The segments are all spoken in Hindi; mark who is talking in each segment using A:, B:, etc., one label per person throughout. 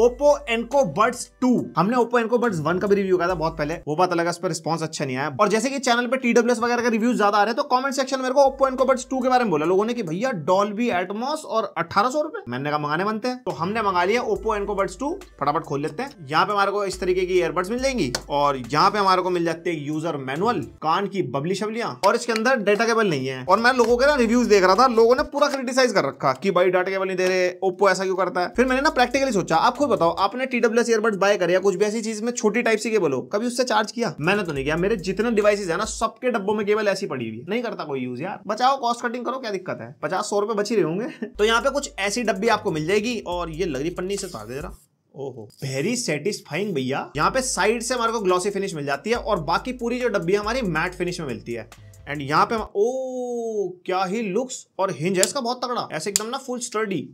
A: ओप्पो एनको बर्ड्स टू हमने ओप्पो एनको बर्ड्स वन का भी रिव्यू किया था बहुत पहले वो पता लगा इस पर रिस्पॉन्स अच्छा नहीं आया और जैसे कि चैनल पर टीडब्ल्यूएस वगैरह का रिव्यू ज्यादा आ रहे तो कमेंट सेक्शन मेरे को ओप्पो एनको बर्ड्स टू के बारे में बोला लोगों ने कि भैया डॉल्बी एटमोस और अठारह सौ रुपए मैंने कहा मंगाने बनते हैं तो हमने मंगा लिया ओप्पो एनको बर्ड्स टू फटाफट खोल लेते हैं यहाँ पे हमारे को इस तरीके की एयरबड्स मिल जाएंगी और यहाँ पे हमारे को मिल जाते हैं यूजर मैनुअल कान की बबली शबलियां और इसके अंदर डेटा केबल नहीं है और मैं लोगों के ना रिव्यूज देख रहा था लोगों ने पूरा क्रिटिसाइज कर रखा कि भाई डाटा केबल नहीं दे रहे ओप्पो ऐसा क्यों करता है फिर मैंने ना प्रैक्टिकली सोचा आपको खुद बताओ आपने T W S earbuds buy कर या कुछ भी ऐसी चीज में छोटी टाइप से केबल हो कभी उससे चार्ज किया मैंने तो नहीं किया मेरे जितने डिवाइसेज है ना सबके डब्बों में केबल ऐसी पड़ी हुई नहीं करता कोई यूज यार बचाओ कॉस्ट कटिंग करो क्या दिक्कत है पचास सौ रुपए बची रहे होंगे तो यहाँ पे कुछ ऐसी डब्बी आपको मिल जाएगी और ये लग रही पन्नी से उतार दे रहा ओहो वेरी सेटिस्फाइंग भैया यहाँ पे साइड से हमारे को ग्लॉसी फिनिश मिल जाती है और बाकी पूरी जो डब्बी हमारी मैट फिनिश में मिलती है एंड यहाँ पे ओ क्या ही लुक्स और हिंज है इसका बहुत तगड़ा ऐसे एकदम ना फुल स्टडी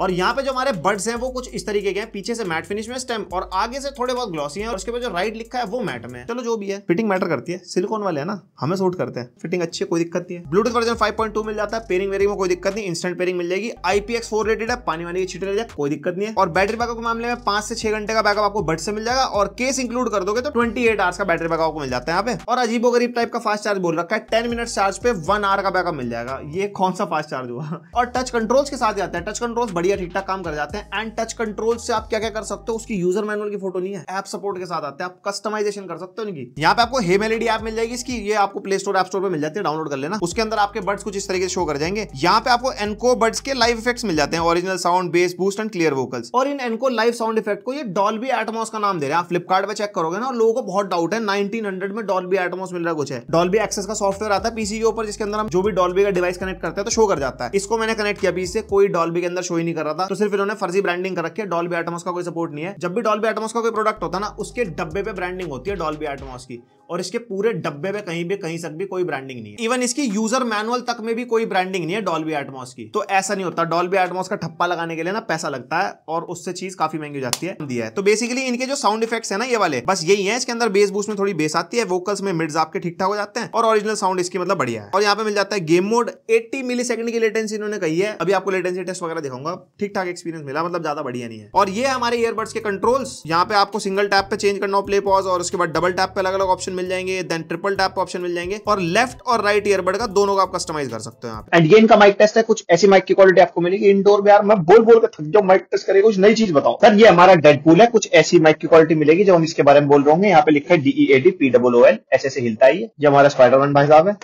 A: और यहाँ पे जो हमारे बर्ड्स हैं वो कुछ इस तरीके के हैं पीछे से मैट फिनिश में स्टेम और आगे से थोड़े बहुत ग्लॉसी हैं और उसके जो राइट लिखा है वो मैट में चलो जो भी है फिटिंग मैटर करती है सिलिकॉन वाले है ना हमें सूट करते हैं फिटिंग अच्छी है कोई दिक्कत नहीं है ब्लूटूथ वर्जन 5.2 मिल जाता है पेरिंग वेरिंग में कोई दिक्कत नहीं इंस्टेंट पेरिंग मिल जाएगी आईपीएक्स फोर रेटेड है पानी वाली की छिटी ले जाए कोई दिक्कत नहीं है और बैटरी बैकअप के मामले में पांच से छह घंटे का बैकअप आपको बट से मिल जाएगा और केस इंक्लूड कर दोगे तो ट्वेंटी एट आवर्स का बैटरी बैकअप को मिल जाता है यहाँ पे और अजीबो गरीब टाइप का फास्ट चार्ज बोल रखा है टेन मिनट चार्ज पे वन आवर का बैकअप मिल जाएगा ये कौन सा फास्ट चार्ज हुआ और टच कंट्रोल्स के साथ जाता है टच कंट्रोल्स बढ़िया ठीक ठाक काम कर जाते हैं एंड टच कंट्रोल से आप क्या क्या कर सकते हो उसकी यूजर मैनुअल की फोटो नहीं है ऐप सपोर्ट के साथ आते हैं आप कस्टमाइजेशन कर सकते हो इनकी यहाँ पे आपको हे मेलेडी ऐप मिल जाएगी इसकी ये आपको प्ले स्टोर एप स्टोर पर मिल जाती है डाउनलोड कर लेना उसके अंदर आपके बर्ड्स कुछ इस तरीके से शो कर जाएंगे यहाँ पे आपको एनको बर्ड्स के लाइव इफेक्ट्स मिल जाते हैं original sound bass boost and clear vocals और इन एनको लाइव साउंड इफेक्ट को ये डॉल्बी एटमॉस का नाम दे रहे हैं आप फ्लिपकार्ट पे चेक करोगे ना लोगों को बहुत डाउट है नाइनटीन में डॉल्बी एटमॉस मिल रहा कुछ है डॉल्बी एक्सेस का सॉफ्टवेयर आता है पीसी के ऊपर जिसके अंदर हम जो भी डॉल्बी का डिवाइस कनेक्ट करते हैं तो शो कर जाता है इसको मैंने कनेक्ट किया पीसी से कोई डॉल्बी के अंदर शो ही नहीं नहीं कर रहा था तो सिर्फ इन्होंने फर्जी ब्रांडिंग कर रखी है डॉल्बी एटमोस का कोई सपोर्ट नहीं है जब भी डॉल्बी एटमोस का कोई प्रोडक्ट होता है ना उसके डब्बे पे ब्रांडिंग होती है डॉल्बी एटमोस की और इसके पूरे डब्बे पे कहीं भी कहीं तक भी कोई ब्रांडिंग नहीं है इवन इसकी यूजर मैनुअल तक में भी कोई ब्रांडिंग नहीं है डॉल्बी एटमोस की तो ऐसा नहीं होता डॉल्बी एटमोस का ठप्पा लगाने के लिए ना पैसा लगता है और उससे चीज काफी महंगी हो जाती है दिया है तो बेसिकली इनके जो साउंड इफेक्ट्स है ना ये वाले बस यही है इसके अंदर बेस बूस में थोड़ी बेस आती है वोकल्स में मिड्स आपके ठीक ठाक हो जाते हैं और ओरिजिनल साउंड इसकी मतलब बढ़िया है और यहाँ पे मिल जाता है game mode eighty millisecond की लेटेंसी इन्होंने कही है अभी आपको लेटेंसी टेस्ट वगैरह दिखाऊंगा ठीक ठाक एक्सपीरियंस मिला मतलब ज्यादा बढ़िया नहीं है और ये हमारे ईयरबड्स के कंट्रोल्स यहाँ पे आपको सिंगल टैप पे चेंज करना हो प्ले पॉज और उसके बाद डबल टैप पे अलग अलग ऑप्शन मिल जाएंगे देन ट्रिपल टैप पे ऑप्शन मिल जाएंगे और लेफ्ट और राइट ईयरबड का दोनों का आप कस्टमाइज कर सकते हो एंड ये इनका माइक टेस्ट है कुछ ऐसी माइक की क्वालिटी आपको मिलेगी इंडोर में यार मैं बोल बोल के थक जाऊँ माइक टेस्ट करेगा कुछ नई चीज बताओ सर ये हमारा डेडपूल है कुछ ऐसी माइक की क्वालिटी मिलेगी जो हम इसके बारे में बोल रहे होंगे यहाँ पे लिखा है डीई एडी पी डब्ल एल ऐसे ऐसे हिलता ही है ये हमारा स्पाइडरमैन भाई साहब है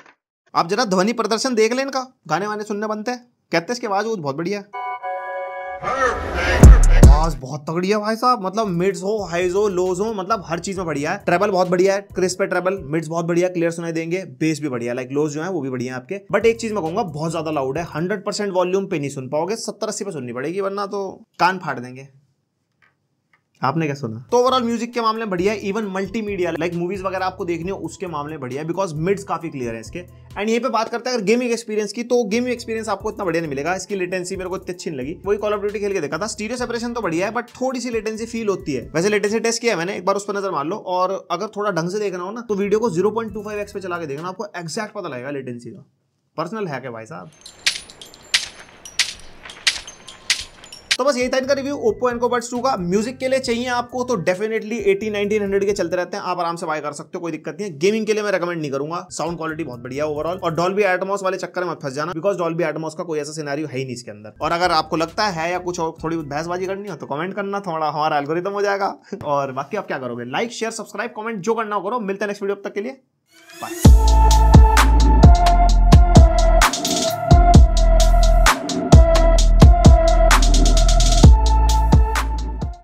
A: आप जरा ध्वनि प्रदर्शन देख लें इनका गाने वाने सुनने बनते हैं कहते हैं इसके आवाज बहुत बढ़िया है बहुत तगड़ी है भाई साहब मतलब मिड्स हो हाइज हो लोज हो मतलब हर चीज में बढ़िया है ट्रेबल बहुत बढ़िया है क्रिस्प है ट्रेबल मिड्स बहुत बढ़िया क्लियर सुनाई देंगे बेस भी बढ़िया लाइक लोज जो है वो भी बढ़िया है आपके बट एक चीज मैं कहूंगा बहुत ज्यादा लाउड है हंड्रेड वॉल्यूम पे नहीं सुन पाओगे सत्तर अस्सी पे सुननी पड़ेगी वरना तो कान फाड़ देंगे आपने क्या सुना तो ओवरऑल म्यूजिक के मामले बढ़िया है इवन मल्टीमीडिया लाइक मूवीज वगैरह आपको देखनी हो उसके मामले बढ़िया है बिकॉज मिड्स काफी क्लियर है इसके एंड ये पे बात करते हैं अगर गेमिंग एक्सपीरियंस की तो गेमिंग एक्सपीरियंस आपको इतना बढ़िया नहीं मिलेगा इसकी लेटेंसी मेरे को इतनी अच्छी लगी वही कॉल ऑफ ड्यूटी खेल के देखा था स्टीरियो सेपरेशन तो बढ़िया है बट थोड़ी सी लेटेंसी फील होती है वैसे लेटेंसी टेस्ट किया है मैंने एक बार उस पर नजर मार लो और अगर थोड़ा ढंग से देखना हो ना तो वीडियो को zero point two five x पे चला के देखना आपको एक्जैक्ट पता लगेगा लेटेंसी का पर्सनल है भाई साहब तो बस यही था इनका review Oppo Enco Buds two का म्यूजिक के लिए चाहिए आपको तो डेफिनेटली एटी नाइनटीन हंड्रेड के चलते रहते हैं आप आराम से बाय कर सकते हो कोई दिक्कत नहीं है गेमिंग के लिए मैं रिकमेंड नहीं करूंगा साउंड क्वालिटी बहुत बढ़िया ओवरऑल और डॉल्बी एटमोस वाले चक्कर में फंस जाना बिकॉज डॉल्बी एटमोस का कोई ऐसा सिनारियो है ही नहीं इसके अंदर और अगर आपको लगता है या कुछ और थोड़ी बहसबाजी करनी हो तो कमेंट करना थोड़ा हमारा एल्गोरिदम हो जाएगा और बाकी आप क्या करोगे लाइक शेयर सब्सक्राइब कमेंट जो करना करो मिलते हैं नेक्स्ट वीडियो तक के लिए बाय